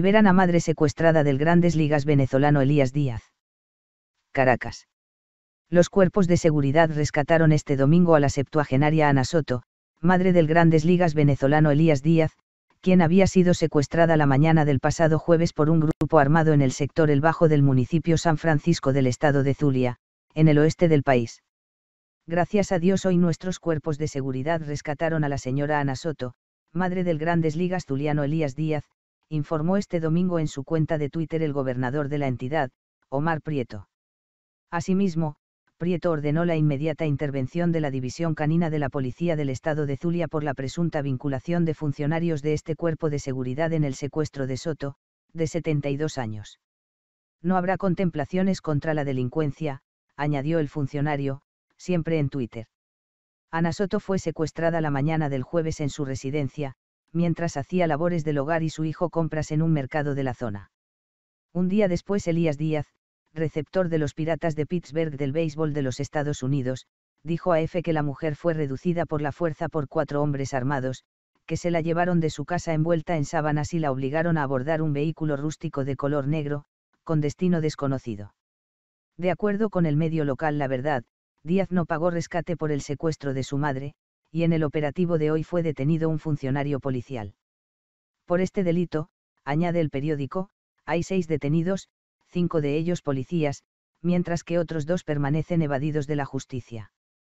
liberan a madre secuestrada del Grandes Ligas venezolano Elías Díaz. Caracas. Los cuerpos de seguridad rescataron este domingo a la septuagenaria Ana Soto, madre del Grandes Ligas venezolano Elías Díaz, quien había sido secuestrada la mañana del pasado jueves por un grupo armado en el sector El Bajo del municipio San Francisco del estado de Zulia, en el oeste del país. Gracias a Dios hoy nuestros cuerpos de seguridad rescataron a la señora Ana Soto, madre del Grandes Ligas Zuliano Elías Díaz, informó este domingo en su cuenta de Twitter el gobernador de la entidad, Omar Prieto. Asimismo, Prieto ordenó la inmediata intervención de la División Canina de la Policía del Estado de Zulia por la presunta vinculación de funcionarios de este cuerpo de seguridad en el secuestro de Soto, de 72 años. No habrá contemplaciones contra la delincuencia, añadió el funcionario, siempre en Twitter. Ana Soto fue secuestrada la mañana del jueves en su residencia, mientras hacía labores del hogar y su hijo compras en un mercado de la zona. Un día después Elías Díaz, receptor de los Piratas de Pittsburgh del béisbol de los Estados Unidos, dijo a F que la mujer fue reducida por la fuerza por cuatro hombres armados, que se la llevaron de su casa envuelta en sábanas y la obligaron a abordar un vehículo rústico de color negro, con destino desconocido. De acuerdo con el medio local La Verdad, Díaz no pagó rescate por el secuestro de su madre, y en el operativo de hoy fue detenido un funcionario policial. Por este delito, añade el periódico, hay seis detenidos, cinco de ellos policías, mientras que otros dos permanecen evadidos de la justicia.